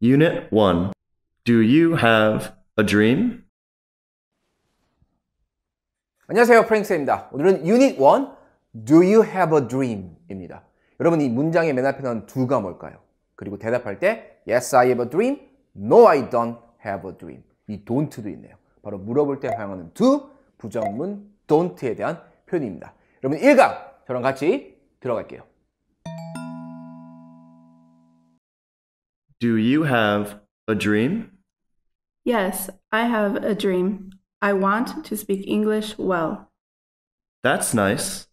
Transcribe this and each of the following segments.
Unit 1 Do you have a dream? 안녕하세요. 프랭스입니다. 오늘은 Unit 1 Do you have a dream? 입니다. 여러분 이 문장의 맨 앞에 나온 d 가 뭘까요? 그리고 대답할 때 Yes, I have a dream. No, I don't have a dream. 이 don't도 있네요. 바로 물어볼 때 사용하는 do, 부정문 don't에 대한 표현입니다. 여러분 1강 저랑 같이 들어갈게요. Do you have a dream? Yes, I have a dream. I want to speak English well. That's nice.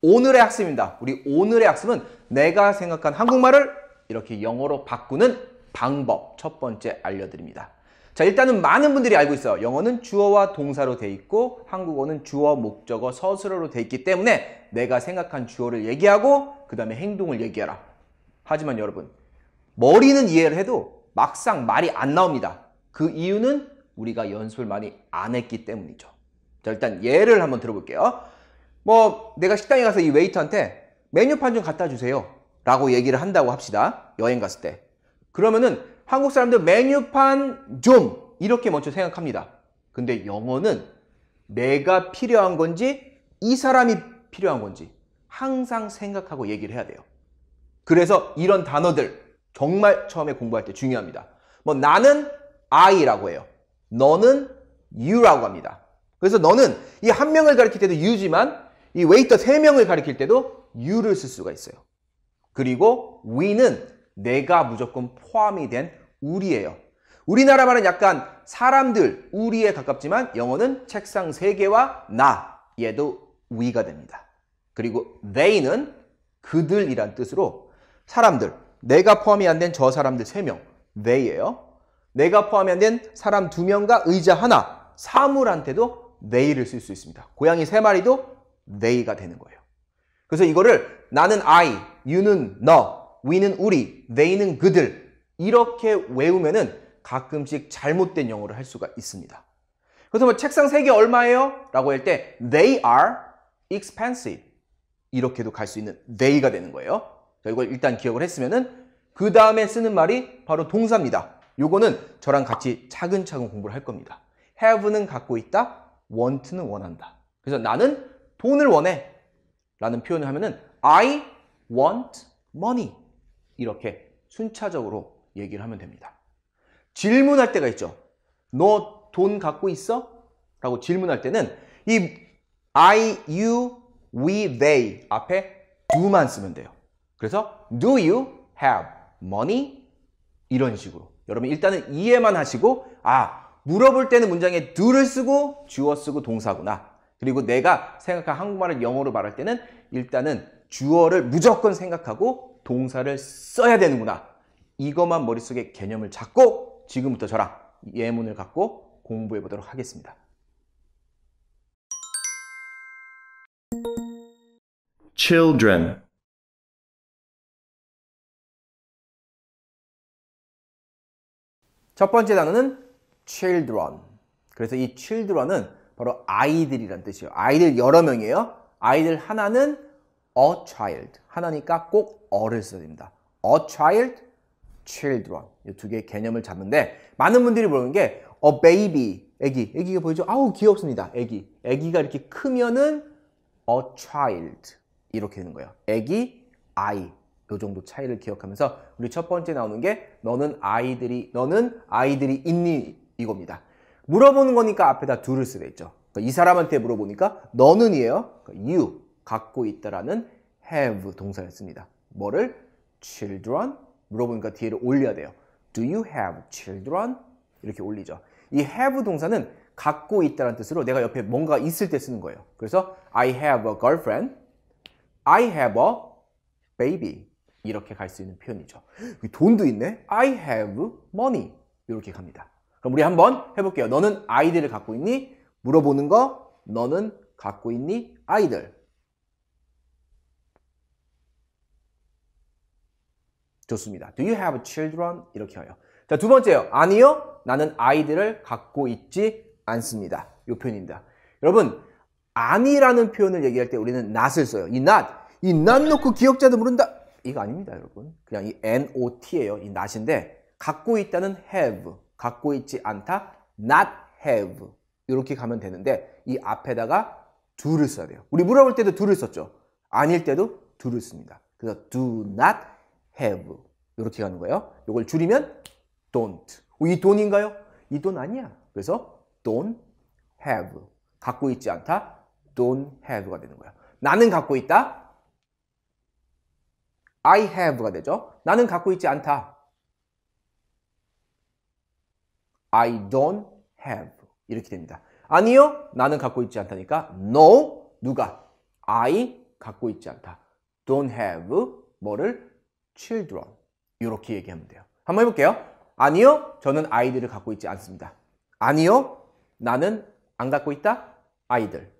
오늘의 학습입니다. 우리 오늘의 학습은 내가 생각한 한국말을 이렇게 영어로 바꾸는 방법 첫 번째 알려드립니다. 자 일단은 많은 분들이 알고 있어요. 영어는 주어와 동사로 돼 있고 한국어는 주어, 목적어, 서술어로 돼 있기 때문에 내가 생각한 주어를 얘기하고 그 다음에 행동을 얘기해라. 하지만 여러분, 머리는 이해를 해도 막상 말이 안 나옵니다. 그 이유는 우리가 연습을 많이 안 했기 때문이죠. 자, 일단 예를 한번 들어볼게요. 뭐, 내가 식당에 가서 이 웨이터한테 메뉴판 좀 갖다 주세요. 라고 얘기를 한다고 합시다. 여행 갔을 때. 그러면은 한국 사람들 메뉴판 좀 이렇게 먼저 생각합니다. 근데 영어는 내가 필요한 건지 이 사람이 필요한 건지 항상 생각하고 얘기를 해야 돼요. 그래서 이런 단어들 정말 처음에 공부할 때 중요합니다. 뭐 나는 I라고 해요. 너는 y u 라고 합니다. 그래서 너는 이 한 명을 가리킬 때도 y u 지만이 웨이터 세 명을 가리킬 때도 y u 를쓸 수가 있어요. 그리고 we는 내가 무조건 포함이 된 우리예요. 우리나라 말은 약간 사람들, 우리에 가깝지만 영어는 책상 세 개와 나, 얘도 위가 됩니다. 그리고 they는 그들이란 뜻으로 사람들, 내가 포함이 안 된 저 사람들 3명, they예요. 내가 포함이 안 된 사람 2명과 의자 하나, 사물한테도 they를 쓸 수 있습니다. 고양이 3마리도 they가 되는 거예요. 그래서 이거를 나는 I, you는 너, we는 우리, they는 그들 이렇게 외우면은 가끔씩 잘못된 영어를 할 수가 있습니다. 그래서 뭐 책상 3개 얼마예요? 라고 할 때 they are expensive. 이렇게도 갈 수 있는 they가 되는 거예요. 자, 이걸 일단 기억을 했으면은 그 다음에 쓰는 말이 바로 동사입니다. 요거는 저랑 같이 차근차근 공부를 할 겁니다. have는 갖고 있다, want는 원한다. 그래서 나는 돈을 원해 라는 표현을 하면은 I want money 이렇게 순차적으로 얘기를 하면 됩니다. 질문할 때가 있죠. 너 돈 갖고 있어? 라고 질문할 때는 이 I, you, we, they 앞에 do만 쓰면 돼요. 그래서 do you have money? 이런 식으로. 여러분 일단은 이해만 하시고 아 물어볼 때는 문장에 do를 쓰고 주어 쓰고 동사구나. 그리고 내가 생각한 한국말을 영어로 말할 때는 일단은 주어를 무조건 생각하고 동사를 써야 되는구나. 이것만 머릿속에 개념을 잡고 지금부터 저랑 예문을 갖고 공부해 보도록 하겠습니다. children 첫 번째 단어는 children. 그래서 이 children은 바로 아이들이란 뜻이에요. 아이들 여러 명이에요. 아이들 하나는 a child. 하나니까 꼭 어를 써야 됩니다. a child, children. 이 두 개의 개념을 잡는데 많은 분들이 모르는 게 a baby, 애기. 애기가 보이죠? 아우 귀엽습니다. 애기. 애기가 이렇게 크면은 a child. 이렇게 되는 거예요. 애기, 아이 요 정도 차이를 기억하면서 우리 첫 번째 나오는 게 너는 아이들이 너는 아이들이 있니 이겁니다. 물어보는 거니까 앞에다 둘을 쓰게 있죠. 그러니까 이 사람한테 물어보니까 너는이에요. 그러니까 you 갖고 있다라는 have 동사였습니다. 뭐를 children 물어보니까 뒤에를 올려야 돼요. Do you have children? 이렇게 올리죠. 이 have 동사는 갖고 있다라는 뜻으로 내가 옆에 뭔가 있을 때 쓰는 거예요. 그래서 I have a girlfriend. I have a baby. 이렇게 갈 수 있는 표현이죠. 돈도 있네. I have money. 이렇게 갑니다. 그럼 우리 한번 해볼게요. 너는 아이들을 갖고 있니? 물어보는 거. 너는 갖고 있니? 아이들. 좋습니다. Do you have children? 이렇게 해요. 자, 두 번째요. 아니요. 나는 아이들을 갖고 있지 않습니다. 이 표현입니다. 여러분, 아니라는 표현을 얘기할 때 우리는 not을 써요. 이 not, 이 n 놓고 기억자도 모른다. 이거 아닙니다, 여러분. 그냥 이 not예요. 이 not인데 갖고 있다는 have, 갖고 있지 않다, not have 이렇게 가면 되는데 이 앞에다가 do를 써야 돼요. 우리 물어볼 때도 do를 썼죠. 아닐 때도 do를 씁니다. 그래서 do not have 이렇게 가는 거예요. 이걸 줄이면 don't. 이 don인가요? 이 돈 아니야. 그래서 don't have 갖고 있지 않다, don't have가 되는 거야. 나는 갖고 있다. I have가 되죠. 나는 갖고 있지 않다. I don't have 이렇게 됩니다. 아니요. 나는 갖고 있지 않다니까 no 누가 I 갖고 있지 않다. don't have 뭐를 children 이렇게 얘기하면 돼요. 한번 해볼게요. 아니요. 저는 아이들을 갖고 있지 않습니다. 아니요. 나는 안 갖고 있다. 아이들.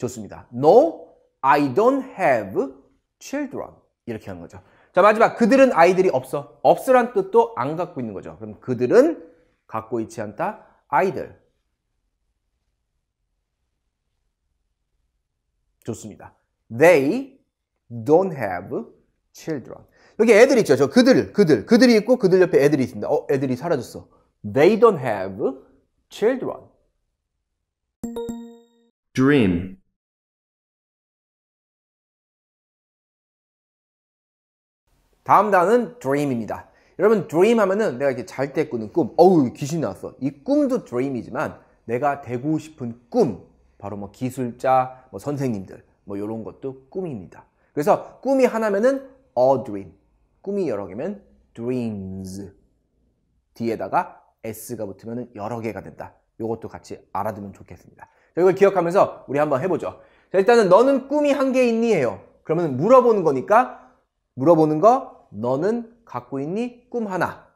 좋습니다. No, I don't have children. 이렇게 하는 거죠. 자, 마지막. 그들은 아이들이 없어. 없으란 뜻도 안 갖고 있는 거죠. 그럼 그들은 갖고 있지 않다. 아이들. 좋습니다. They don't have children. 여기 애들 있죠. 저 그들, 그들, 그들이 있고 그들 옆에 애들이 있습니다. 어, 애들이 사라졌어. They don't have children. Dream 다음 단어는 dream입니다. 여러분 dream 하면은 내가 이렇게 잘 때 꾸는 꿈, 어우 귀신 나왔어. 이 꿈도 dream이지만 내가 되고 싶은 꿈, 바로 뭐 기술자, 뭐 선생님들, 뭐 이런 것도 꿈입니다. 그래서 꿈이 하나면은 a dream, 꿈이 여러 개면 dreams. 뒤에다가 s가 붙으면 은 여러 개가 된다. 이것도 같이 알아두면 좋겠습니다. 자, 이걸 기억하면서 우리 한번 해보죠. 자, 일단은 너는 꿈이 한 개 있니? 해요. 그러면 물어보는 거니까 물어보는 거 너는 갖고 있니? 꿈 하나.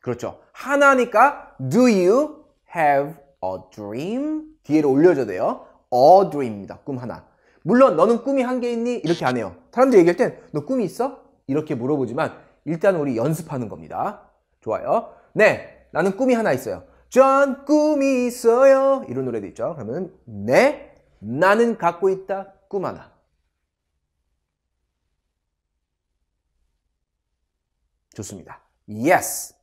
그렇죠. 하나니까 Do you have a dream? 뒤에를 올려줘야 돼요. A dream입니다. 꿈 하나. 물론 너는 꿈이 한 개 있니? 이렇게 안 해요. 사람들이 얘기할 땐 너 꿈이 있어? 이렇게 물어보지만 일단 우리 연습하는 겁니다. 좋아요. 네, 나는 꿈이 하나 있어요. 전 꿈이 있어요. 이런 노래도 있죠. 그러면 네, 나는 갖고 있다. 꿈 하나. 좋습니다. Yes,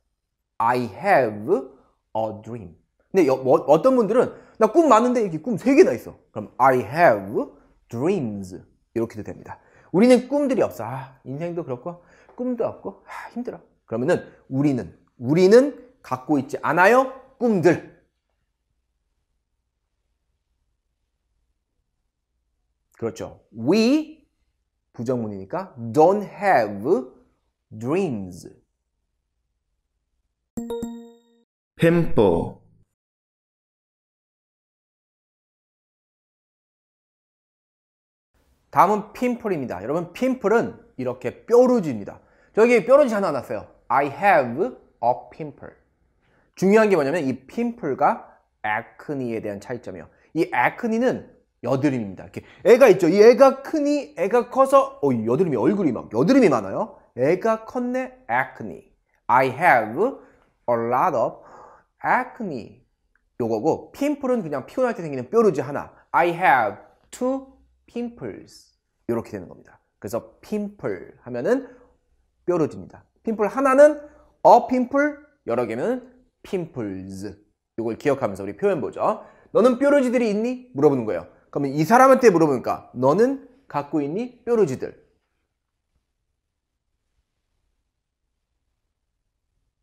I have a dream. 근데 여, 뭐, 어떤 분들은 나 꿈 많은데 이렇게 꿈 3개나 있어. 그럼 I have dreams. 이렇게도 됩니다. 우리는 꿈들이 없어. 아, 인생도 그렇고 꿈도 없고 아, 힘들어. 그러면은 우리는 우리는 갖고 있지 않아요. 꿈들. 그렇죠. We 부정문이니까 don't have dreams. 펜포 다음은 핀플입니다. 여러분 핀플은 이렇게 뾰루지입니다. 저기 뾰루지 하나 났어요. I have a pimple. 중요한 게 뭐냐면 이 핀플과 acne에 대한 차이점이요이 acne는 여드름입니다. 이렇게 애가 있죠. 이 애가 크니 애가 커서 어, 여드름이 얼굴이 막 여드름이 많아요. 애가 컸네 acne. I have a lot of acne. 요거고 핀플은 그냥 피곤할 때 생기는 뾰루지 하나. I have two pimples. 이렇게 되는 겁니다. 그래서 pimple 하면은 뾰루지입니다. 핀플 하나는 a pimple, 여러 개는 pimples. 이걸 기억하면서 우리 표현 보죠. 너는 뾰루지들이 있니? 물어보는 거예요. 그러면 이 사람한테 물어보니까 너는 갖고 있니? 뾰루지들.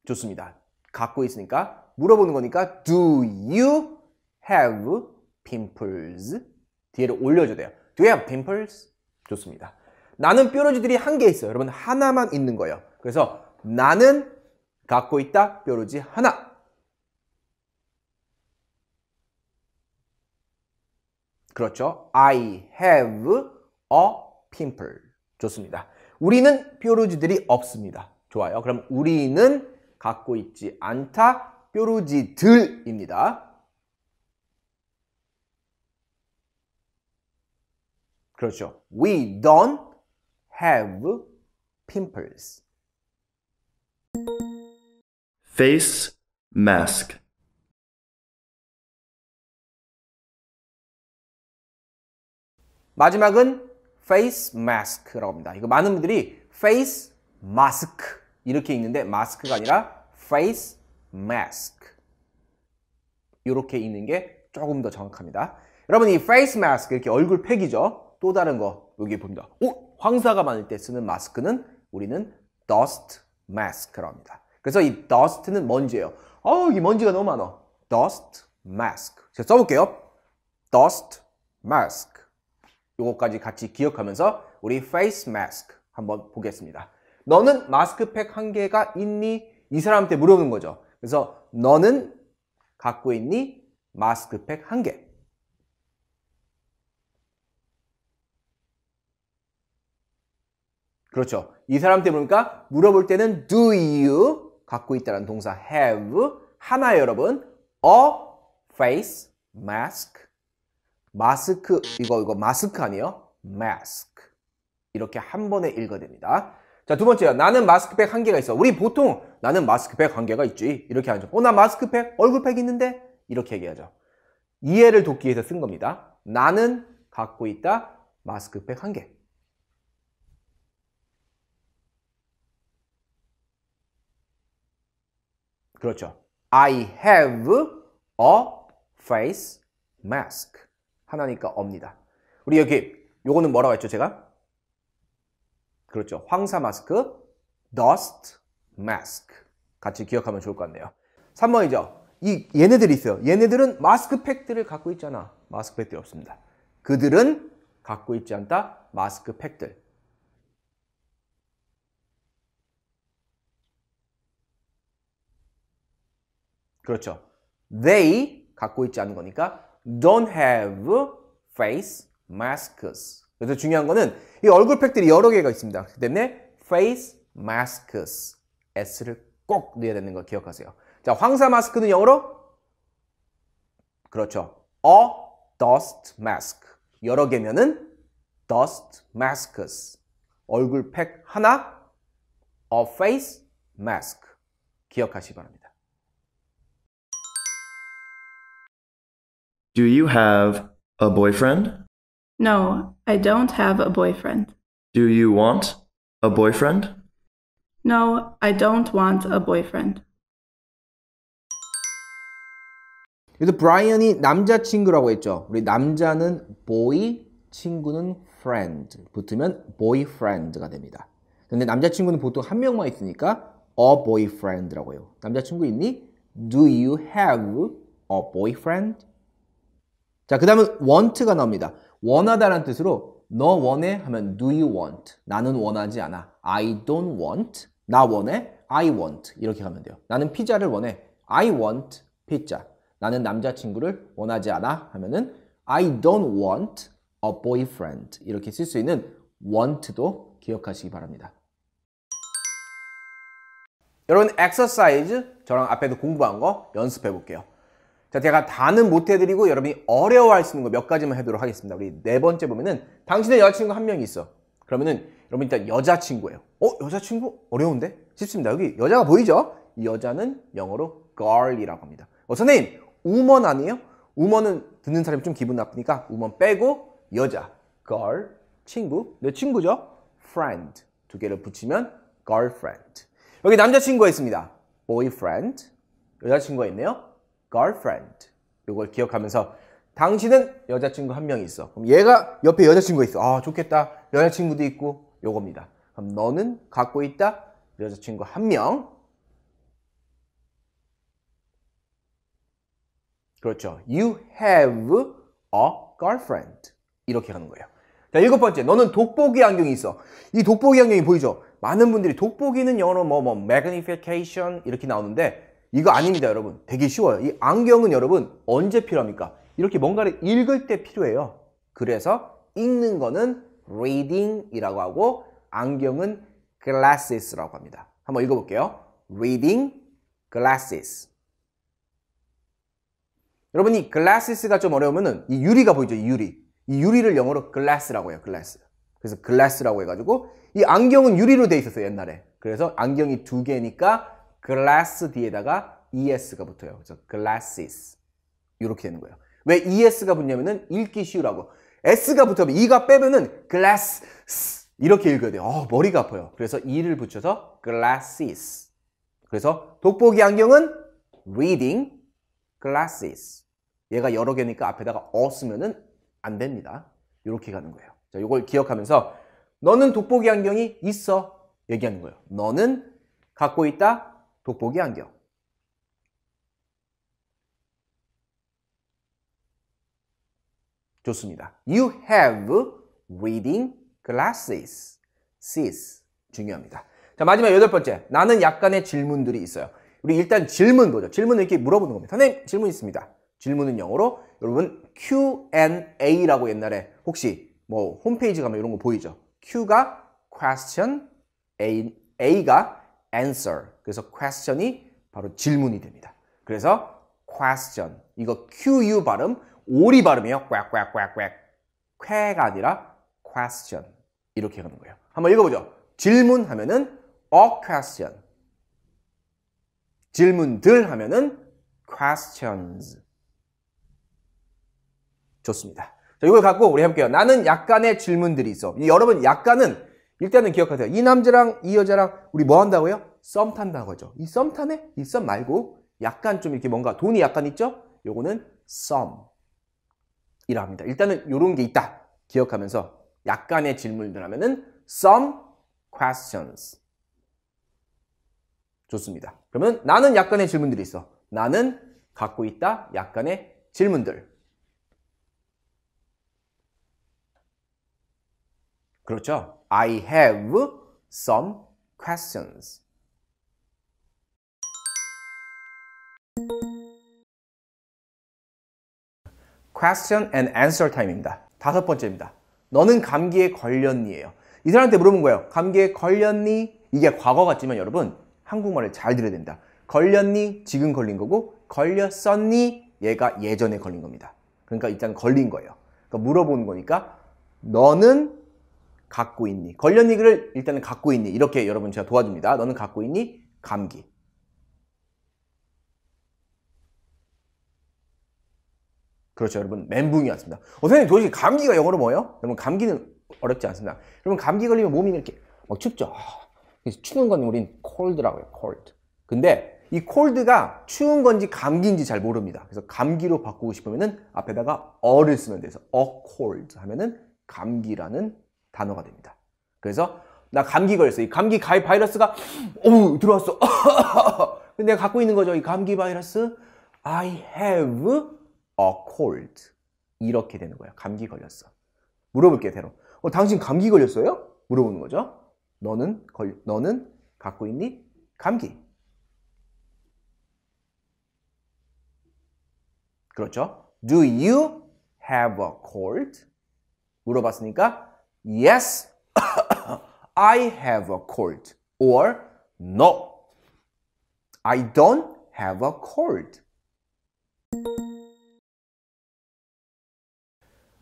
좋습니다. 갖고 있으니까 물어보는 거니까 Do you have pimples? 뒤에를 올려줘야 돼요. Do you have pimples? 좋습니다. 나는 뾰루지들이 한 개 있어요. 여러분 하나만 있는 거예요. 그래서 나는 갖고 있다 뾰루지 하나. 그렇죠. I have a pimple. 좋습니다. 우리는 뾰루지들이 없습니다. 좋아요. 그럼 우리는 갖고 있지 않다. 뾰루지들입니다. 그렇죠. We don't have pimples. face mask 마지막은 face mask라고 합니다. 이거 많은 분들이 face mask 이렇게 있는데 마스크가 아니라 face mask 이렇게 있는게 조금 더 정확합니다. 여러분 이 face mask 이렇게 얼굴 팩이죠. 또 다른 거 여기 봅니다. 오 황사가 많을 때 쓰는 마스크는 우리는 dust mask라고 합니다. 그래서 이 dust는 먼지예요. 어 이게 먼지가 너무 많아. dust mask. 제가 써볼게요. dust mask. 요거까지 같이 기억하면서 우리 face mask 한번 보겠습니다. 너는 마스크팩 한 개가 있니? 이 사람한테 물어보는 거죠. 그래서 너는 갖고 있니? 마스크팩 한 개. 그렇죠. 이 사람한테 물으니까 물어볼 때는 do you 갖고 있다는 동사 have 하나 여러분 a face mask 마스크 이거 이거 마스크 아니에요? mask 이렇게 한 번에 읽어야 됩니다. 자, 두 번째요. 나는 마스크팩 한 개가 있어. 우리 보통 나는 마스크팩 한 개가 있지. 이렇게 하죠. 어, 나 마스크팩, 얼굴팩 있는데? 이렇게 얘기하죠. 이해를 돕기 위해서 쓴 겁니다. 나는 갖고 있다. 마스크팩 한 개. 그렇죠. I have a face mask. 하나니까 업니다. 우리 여기 요거는 뭐라고 했죠, 제가? 그렇죠. 황사 마스크, dust mask. 같이 기억하면 좋을 것 같네요. 3번이죠. 이 얘네들이 있어요. 얘네들은 마스크팩들을 갖고 있잖아. 마스크팩들이 없습니다. 그들은 갖고 있지 않다. 마스크팩들. 그렇죠. They 갖고 있지 않은 거니까 don't have face masks. 그래서 중요한 거는 이 얼굴팩들이 여러 개가 있습니다. 그 때문에 face masks s를 꼭 넣어야 되는 걸 기억하세요. 자, 황사 마스크는 영어로 그렇죠. a dust mask. 여러 개면은 dust masks. 얼굴팩 하나 a face mask. 기억하시기 바랍니다. Do you have a boyfriend? No, I don't have a boyfriend. Do you want a boyfriend? No, I don't want a boyfriend. 그래서 브라이언이 남자친구라고 했죠. 우리 남자는 boy, 친구는 friend. 붙으면 boyfriend가 됩니다. 근데 남자친구는 보통 한 명만 있으니까 a boyfriend라고 해요. 남자친구 있니? Do you have a boyfriend? 자, 그 다음은 want가 나옵니다. 원하다라는 뜻으로 너 원해 하면 do you want 나는 원하지 않아 I don't want 나 원해 I want 이렇게 가면 돼요 나는 피자를 원해 I want 피자 나는 남자친구를 원하지 않아 하면은 I don't want a boyfriend 이렇게 쓸 수 있는 want도 기억하시기 바랍니다 여러분 엑서사이즈 저랑 앞에도 공부한 거 연습해 볼게요 자, 제가 다는 못 해드리고 여러분이 어려워할 수 있는 거 몇 가지만 해도록 하겠습니다. 우리 네 번째 보면은 당신의 여자친구 한 명이 있어. 그러면은 여러분 일단 여자친구예요. 어? 여자친구? 어려운데? 쉽습니다. 여기 여자가 보이죠? 이 여자는 영어로 girl이라고 합니다. 어, 선생님! 우먼 아니에요? 우먼은 듣는 사람이 좀 기분 나쁘니까 우먼 빼고 여자, girl, 친구, 내 네, 친구죠? friend 두 개를 붙이면 girlfriend 여기 남자친구가 있습니다. boyfriend 여자친구가 있네요. girlfriend. 이걸 기억하면서 당신은 여자친구 한 명이 있어. 그럼 얘가 옆에 여자친구 있어. 아, 좋겠다. 여자친구도 있고 요겁니다. 그럼 너는 갖고 있다. 여자친구 한 명. 그렇죠. You have a girlfriend. 이렇게 하는 거예요. 자, 일곱 번째. 너는 돋보기 안경이 있어. 이 돋보기 안경이 보이죠? 많은 분들이 돋보기는 영어로 뭐, 뭐, magnification 이렇게 나오는데 이거 아닙니다 여러분 되게 쉬워요 이 안경은 여러분 언제 필요합니까? 이렇게 뭔가를 읽을 때 필요해요 그래서 읽는 거는 reading이라고 하고 안경은 glasses라고 합니다 한번 읽어볼게요 reading glasses 여러분 이 glasses가 좀어려우면이 유리가 보이죠 이 유리 이 유리를 영어로 glass라고 해요 glass 그래서 glass라고 해가지고 이 안경은 유리로 돼 있었어요 옛날에 그래서 안경이 두 개니까 glass 그 뒤에다가 es가 붙어요. 그래서 glasses 이렇게 되는 거예요. 왜 es가 붙냐면은 읽기 쉬우라고. s가 붙으면 e가 빼면은 glass 이렇게 읽어야 돼요. 어, 머리가 아파요. 그래서 e를 붙여서 glasses. 그래서 돋보기 안경은 reading glasses. 얘가 여러 개니까 앞에다가 어 쓰면은 안 됩니다. 이렇게 가는 거예요. 자, 이걸 기억하면서 너는 돋보기 안경이 있어 얘기하는 거예요. 너는 갖고 있다 돋보기 안경 좋습니다. You have reading glasses. s i s 중요합니다. 자 마지막 여덟 번째 나는 약간의 질문들이 있어요. 우리 일단 질문 거죠 질문을 이렇게 물어보는 겁니다. 선생님 질문 있습니다. 질문은 영어로 여러분 Q&A라고 옛날에 혹시 뭐 홈페이지 가면 이런 거 보이죠? Q가 question, A, A가 answer. 그래서 question이 바로 질문이 됩니다. 그래서 question. 이거 QU 발음, 오리 발음이에요. 꽥꽥꽥꽥. 쾌가 아니라 question. 이렇게 하는 거예요. 한번 읽어보죠. 질문하면은 a question. 질문들 하면은 questions. 좋습니다. 자, 이걸 갖고 우리 함께요. 나는 약간의 질문들이 있어. 여러분, 약간은 일단은 기억하세요. 이 남자랑 이 여자랑 우리 뭐 한다고요? 썸 탄다고 하죠. 이 썸 탄에 이 썸 말고 약간 좀 이렇게 뭔가 돈이 약간 있죠? 요거는 썸이라 합니다. 일단은 요런 게 있다. 기억하면서 약간의 질문들 하면은 some questions 좋습니다. 그러면 나는 약간의 질문들이 있어. 나는 갖고 있다. 약간의 질문들. 그렇죠? I have some questions. question and answer time입니다. 다섯 번째입니다. 너는 감기에 걸렸니예요. 이 사람한테 물어본 거예요. 감기에 걸렸니? 이게 과거 같지만 여러분 한국말을 잘 들어야 된다. 걸렸니? 지금 걸린 거고 걸렸었니? 얘가 예전에 걸린 겁니다. 그러니까 일단 걸린 거예요. 그러니까 물어보는 거니까 너는 갖고 있니? 걸렸니를 일단은 갖고 있니? 이렇게 여러분 제가 도와줍니다. 너는 갖고 있니? 감기. 그렇죠 여러분 멘붕이 왔습니다. 어, 선생님 도대체 감기가 영어로 뭐예요? 여러분 감기는 어렵지 않습니다. 여러분 감기 걸리면 몸이 이렇게 막 춥죠. 아, 그래서 추운 건 우린 콜드라고요. 해 콜드. 근데 이 콜드가 추운 건지 감기인지 잘 모릅니다. 그래서 감기로 바꾸고 싶으면은 앞에다가 어를 쓰면 돼서 어 콜드 하면은 감기라는 단어가 됩니다. 그래서 나 감기 걸렸어. 이 감기 가이 바이러스가 어우 들어왔어. 근데 내가 갖고 있는 거죠. 이 감기 바이러스 I have a cold 이렇게 되는 거야. 감기 걸렸어. 물어볼게 대로. 어, 당신 감기 걸렸어요? 물어보는 거죠. 너는 걸 너는 갖고 있니? 감기. 그렇죠? Do you have a cold? 물어봤으니까 Yes, I have a cold. Or No, I don't have a cold.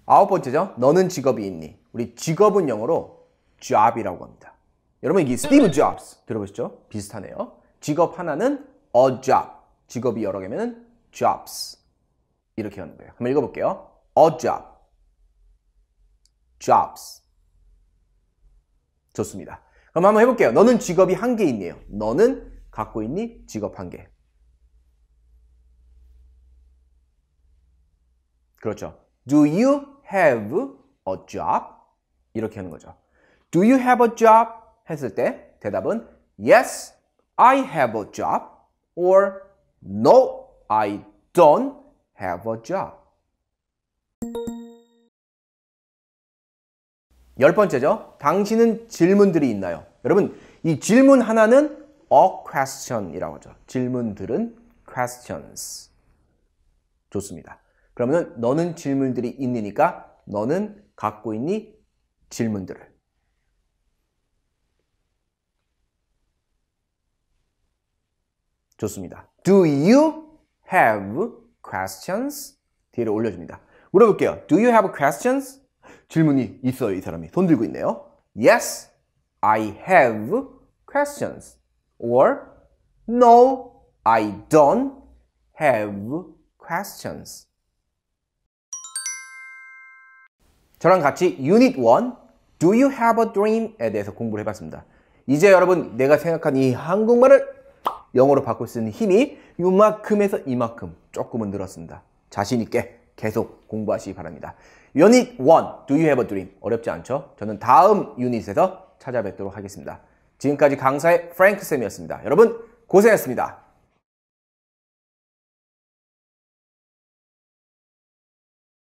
아홉 번째죠. 너는 직업이 있니? 우리 직업은 영어로 job이라고 합니다. 여러분 이게 Steve Jobs 들어보셨죠? 비슷하네요. 직업 하나는 a job. 직업이 여러 개면은 jobs. 이렇게 하는 거예요. 한번 읽어볼게요. a job. jobs. 좋습니다. 그럼 한번 해볼게요. 너는 직업이 한 개있네요 너는 갖고 있니? 직업 한 개. 그렇죠. Do you have a job? 이렇게 하는 거죠. Do you have a job? 했을 때 대답은 Yes, I have a job or No, I don't have a job. 열 번째죠. 당신은 질문들이 있나요? 여러분, 이 질문 하나는 a question이라고 하죠. 질문들은 questions. 좋습니다. 그러면 너는 질문들이 있니니까 너는 갖고 있니 질문들을. 좋습니다. Do you have questions? 뒤를 올려줍니다. 물어볼게요. Do you have questions? 질문이 있어요. 이 사람이 손 들고 있네요. Yes, I have questions. Or No, I don't have questions. 저랑 같이 유닛 1 Do you have a dream에 대해서 공부를 해봤습니다. 이제 여러분 내가 생각한 이 한국말을 영어로 바꿀 수 있는 힘이 이만큼에서 이만큼 조금은 늘었습니다. 자신 있게 계속 공부하시기 바랍니다. 유닛 1 Do you have a dream? 어렵지 않죠? 저는 다음 유닛에서 찾아뵙도록 하겠습니다. 지금까지 강사의 프랭크쌤이었습니다. 여러분 고생했습니다.